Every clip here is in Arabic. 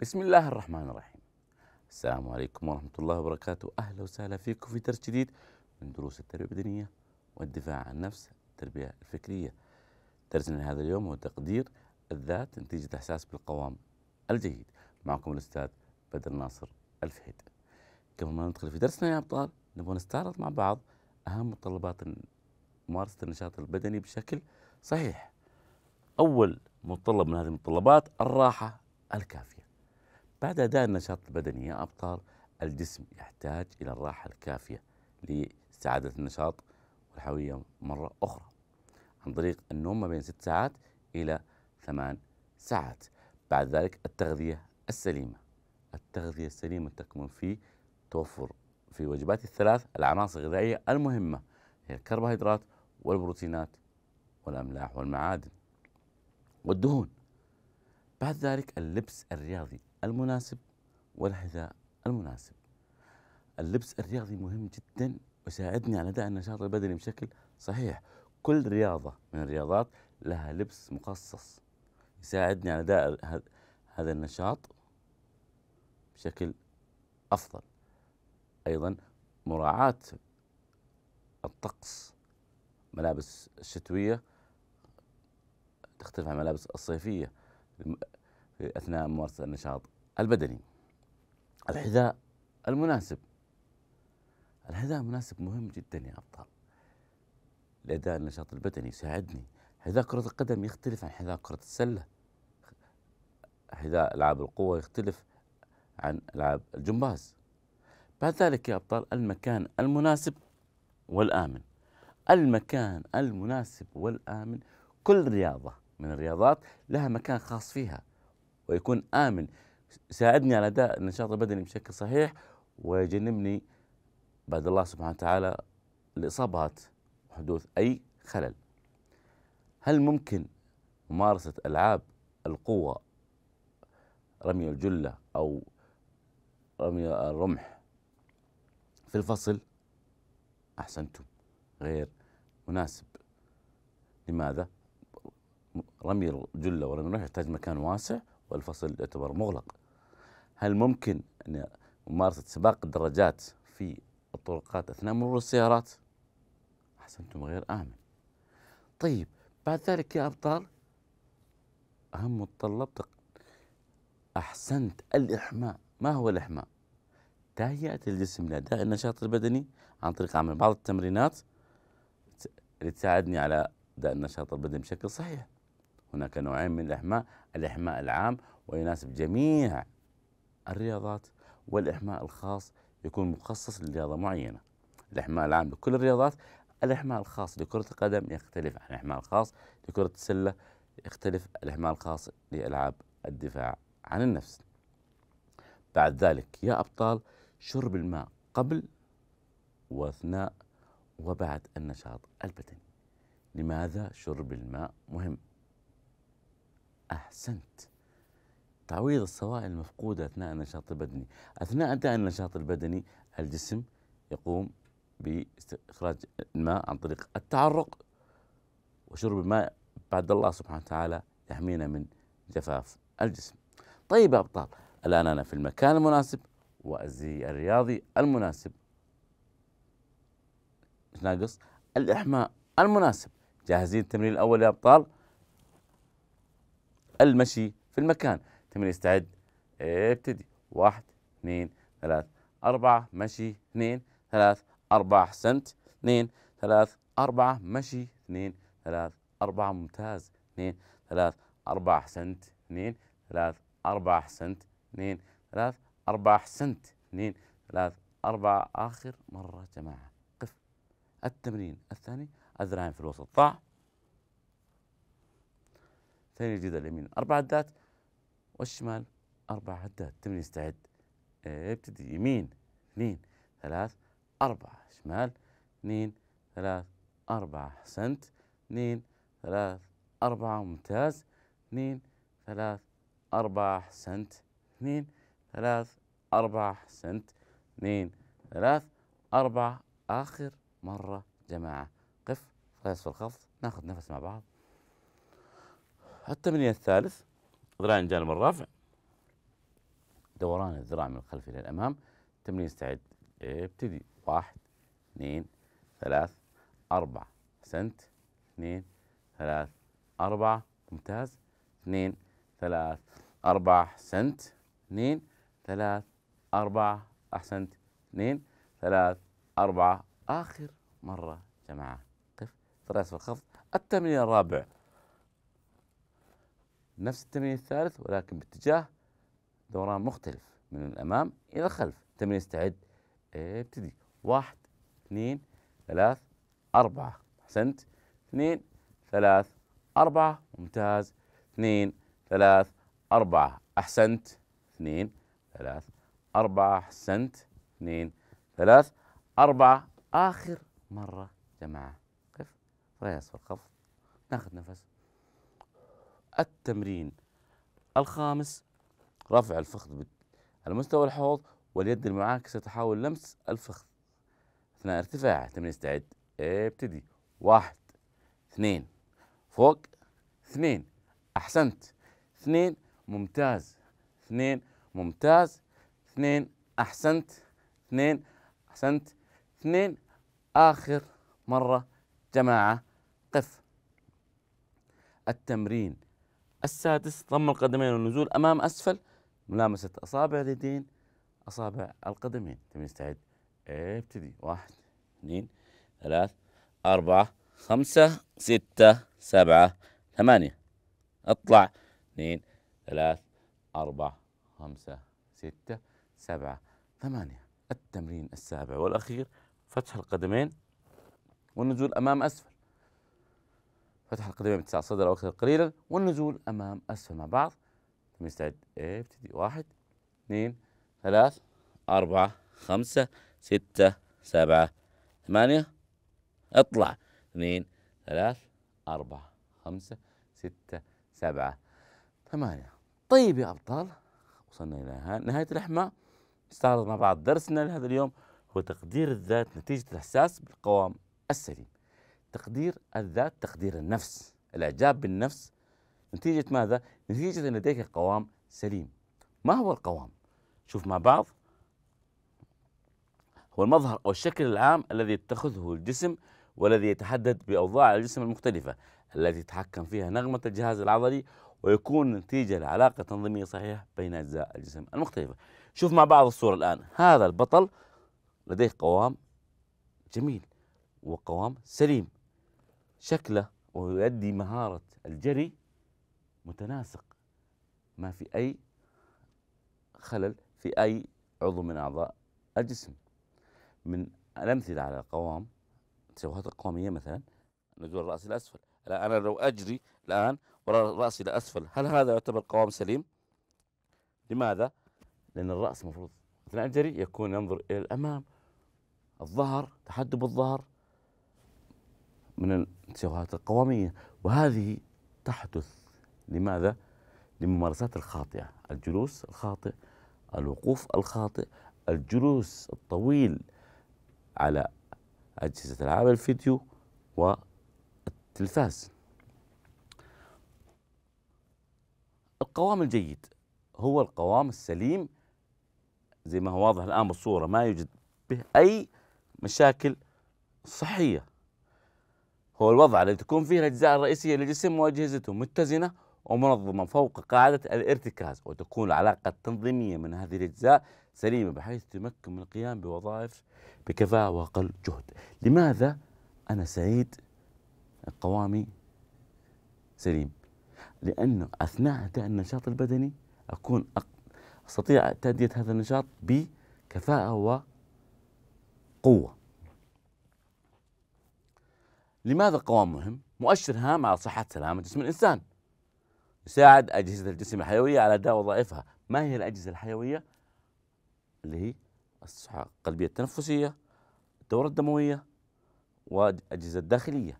بسم الله الرحمن الرحيم السلام عليكم ورحمة الله وبركاته أهلا وسهلا فيكم في درس جديد من دروس التربية البدنية والدفاع عن النفس التربية الفكرية درسنا لهذا اليوم هو تقدير الذات نتيجة إحساس بالقوام الجيد معكم الأستاذ بدر ناصر الفهيد قبل ما ندخل في درسنا يا أبطال نبغى نستعرض مع بعض أهم متطلبات ممارسة النشاط البدني بشكل صحيح أول متطلب من هذه المتطلبات الراحة الكافية بعد أداء النشاط البدني يا أبطال الجسم يحتاج إلى الراحة الكافية لاستعادة النشاط والحيوية مرة أخرى عن طريق النوم ما بين ست ساعات إلى ثمان ساعات بعد ذلك التغذية السليمة التغذية السليمة تكمن في توفر في وجبات الثلاث العناصر الغذائية المهمة هي الكربوهيدرات والبروتينات والأملاح والمعادن والدهون بعد ذلك اللبس الرياضي المناسب والحذاء المناسب اللبس الرياضي مهم جدا وساعدني على اداء النشاط البدني بشكل صحيح كل رياضه من الرياضات لها لبس مخصص يساعدني على اداء هذا النشاط بشكل افضل ايضا مراعاه الطقس ملابس الشتويه تختلف عن الملابس الصيفيه اثناء ممارسه النشاط البدني الحذاء المناسب الحذاء المناسب مهم جدا يا أبطال لأداء النشاط البدني يساعدني حذاء كرة القدم يختلف عن حذاء كرة السلة حذاء ألعاب القوة يختلف عن ألعاب الجمباز بعد ذلك يا أبطال المكان المناسب والآمن المكان المناسب والآمن كل رياضة من الرياضات لها مكان خاص فيها ويكون آمن ساعدني على اداء النشاط البدني بشكل صحيح ويجنبني بعد الله سبحانه وتعالى الاصابات وحدوث اي خلل. هل ممكن ممارسه العاب القوه رمي الجله او رمي الرمح في الفصل؟ احسنتم غير مناسب. لماذا؟ رمي الجله ورمي الرمح يحتاج مكان واسع والفصل يعتبر مغلق هل ممكن أن ممارسة سباق الدراجات في الطرقات أثناء مرور السيارات أحسنتم غير آمن طيب بعد ذلك يا أبطال أهم متطلب أحسنت الإحماء ما هو الإحماء تهيئة الجسم لأداء النشاط البدني عن طريق عمل بعض التمرينات اللي تساعدني على أداء النشاط البدني بشكل صحيح هناك نوعين من الإحماء الإحماء العام ويناسب جميع الرياضات والإحماء الخاص يكون مخصص لرياضة معينة الإحماء العام لكل الرياضات الإحماء الخاص لكرة القدم يختلف عن الإحماء الخاص لكرة السلة يختلف الإحماء الخاص لألعاب الدفاع عن النفس بعد ذلك يا أبطال شرب الماء قبل وأثناء وبعد النشاط البدني لماذا شرب الماء مهم أحسنت تعويض السوائل المفقودة أثناء النشاط البدني أثناء أداء النشاط البدني الجسم يقوم بإخراج الماء عن طريق التعرق وشرب الماء بعد الله سبحانه وتعالى يحمينا من جفاف الجسم طيب يا أبطال الآن أنا في المكان المناسب وأزي الرياضي المناسب ناقص الإحماء المناسب جاهزين التمرين الأول يا أبطال المشي في المكان تمرين استعد ابتدي واحد اثنين ثلاث أربعة مشي اثنين ثلاث أربعة أحسنت اثنين ثلاث أربعة مشي اثنين ثلاث أربعة ممتاز اثنين ثلاث أربعة أحسنت اثنين ثلاث أربعة أحسنت اثنين ثلاث أربعة أحسنت اثنين ثلاث أربعة آخر مرة جماعة قف التمرين الثاني الذراعين في الوسط طاع ثاني جدار اليمين أربع عدات والشمال أربع عدات تمني استعد ابتدي إيه، يمين اثنين ثلاث أربعة شمال اثنين ثلاث أربعة أحسنت اثنين ثلاث أربعة ممتاز اثنين ثلاث أربعة أحسنت اثنين ثلاث أربعة أحسنت اثنين ثلاث أربعة آخر مرة جماعة قف في الخفض ناخذ نفس مع بعض التمرين الثالث ذراع جانب الرفع دوران الذراع من الخلف إلى الأمام تمرين استعد ابتدي واحد اثنين ثلاث أربعة أحسنت اثنين ثلاث أربعة ممتاز اثنين ثلاث أربعة سنت اثنين ثلاث أربعة أحسنت اثنين ثلاث أربعة آخر مرة جماعة قف ثلاث في الخفض التمرين الرابع نفس التمرين الثالث ولكن باتجاه دوران مختلف من الأمام إلى الخلف تمرين استعد ابتدي إيه، واحد اثنين ثلاث أربعة أحسنت اثنين ثلاث أربعة ممتاز اثنين ثلاث أربعة أحسنت اثنين ثلاث أربعة أحسنت اثنين ثلاث أربعة آخر مرة جماعة قف رياض طيب، اسفل الخفض ناخذ نفس التمرين الخامس رفع الفخذ على مستوى الحوض واليد المعاكسة تحاول لمس الفخذ أثناء ارتفاعه تمرين استعد ابتدي واحد اثنين فوق اثنين أحسنت اثنين ممتاز اثنين ممتاز اثنين أحسنت اثنين أحسنت اثنين آخر مرة جماعة قف التمرين السادس ضم القدمين والنزول أمام أسفل ملامسة أصابع اليدين أصابع القدمين تبي نستعد إيه، ابتدي واحد اثنين ثلاث أربعة خمسة ستة سبعة ثمانية اطلع اثنين ثلاث أربعة خمسة ستة سبعة ثمانية التمرين السابع والأخير فتح القدمين والنزول أمام أسفل فتح القدمين باتساع الصدر أو أكثر قليلا والنزول أمام أسفل مع بعض مستعد ابتدي واحد اثنين ثلاث أربعة خمسة ستة سبعة ثمانية اطلع اثنين ثلاث أربعة خمسة ستة سبعة ثمانية طيب يا أبطال وصلنا إلى نهاية الأحماء استعرض مع بعض درسنا لهذا اليوم هو تقدير الذات نتيجة الإحساس بالقوام السليم تقدير الذات تقدير النفس الاعجاب بالنفس نتيجه ماذا؟ نتيجه ان لديك قوام سليم ما هو القوام؟ شوف مع بعض هو المظهر او الشكل العام الذي يتخذه الجسم والذي يتحدد باوضاع الجسم المختلفه التي يتحكم فيها نغمه الجهاز العضلي ويكون نتيجه لعلاقه تنظيميه صحيحه بين اجزاء الجسم المختلفه. شوف مع بعض الصوره الان هذا البطل لديه قوام جميل وقوام سليم شكله ويؤدي مهارة الجري متناسق ما في أي خلل في أي عضو من أعضاء الجسم من الأمثلة على القوام التشوهات القوامية مثلا نزول الرأس إلى أسفل أنا لو أجري الآن رأسي إلى أسفل هل هذا يعتبر قوام سليم؟ لماذا؟ لأن الرأس مفروض أثناء الجري يكون ينظر إلى الأمام الظهر تحدب الظهر من الانتصارات القومية وهذه تحدث لماذا؟ لممارسات الخاطئة الجلوس الخاطئ الوقوف الخاطئ الجلوس الطويل على أجهزة ألعاب الفيديو والتلفاز القوام الجيد هو القوام السليم زي ما هو واضح الآن بالصورة ما يوجد به أي مشاكل صحية هو الوضع الذي تكون فيه الأجزاء الرئيسية للجسم وأجهزته متزنة ومنظمة فوق قاعدة الارتكاز وتكون العلاقة التنظيمية من هذه الأجزاء سليمة بحيث تمكن من القيام بوظائف بكفاءة وأقل جهد لماذا أنا سعيد قوامي سليم لأنه أثناء أداء النشاط البدني أكون أستطيع تأدية هذا النشاط بكفاءة وقوة لماذا القوام مهم؟ مؤشر هام على صحة سلامة جسم الإنسان يساعد أجهزة الجسم الحيوية على أداء وظائفها ما هي الأجهزة الحيوية؟ اللي هي الصحة القلبية التنفسية الدورة الدموية والأجهزة الداخلية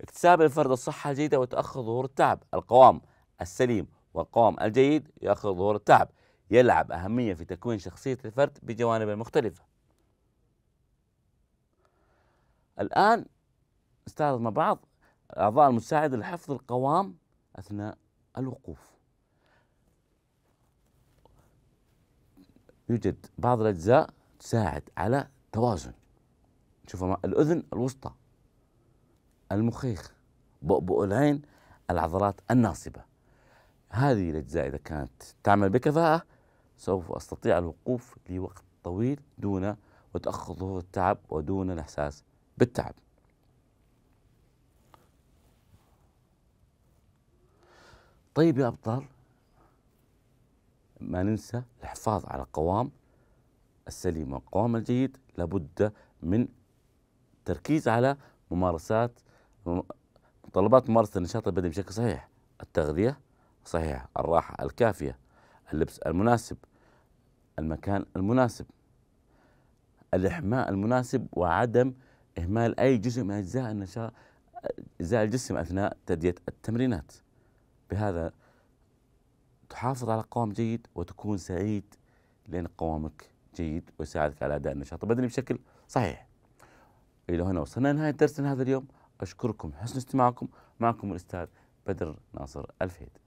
اكتساب الفرد الصحة الجيدة وتأخر ظهور التعب القوام السليم والقوام الجيد يأخر ظهور التعب يلعب أهمية في تكوين شخصية الفرد بجوانبه المختلفة الآن مع بعض الأعضاء المساعدة لحفظ القوام أثناء الوقوف يوجد بعض الأجزاء تساعد على توازن شوف الأذن الوسطى المخيخ بؤبؤ العين العضلات الناصبة هذه الأجزاء إذا كانت تعمل بكفاءة سوف أستطيع الوقوف لوقت طويل دون ظهور التعب ودون الإحساس بالتعب طيب يا أبطال ما ننسى الحفاظ على القوام السليم والقوام الجيد لابد من التركيز على ممارسات متطلبات ممارسة النشاط البدني بشكل صحيح التغذية صحيحة الراحة الكافية اللبس المناسب المكان المناسب الإحماء المناسب وعدم إهمال أي جزء من أجزاء النشاط أجزاء الجسم أثناء تأدية التمرينات بهذا تحافظ على قوام جيد وتكون سعيد لأن قوامك جيد ويساعدك على أداء النشاط البدني بشكل صحيح إلى هنا وصلنا لنهاية درسنا هذا اليوم أشكركم حسن استماعكم معكم الأستاذ بدر ناصر الفهيد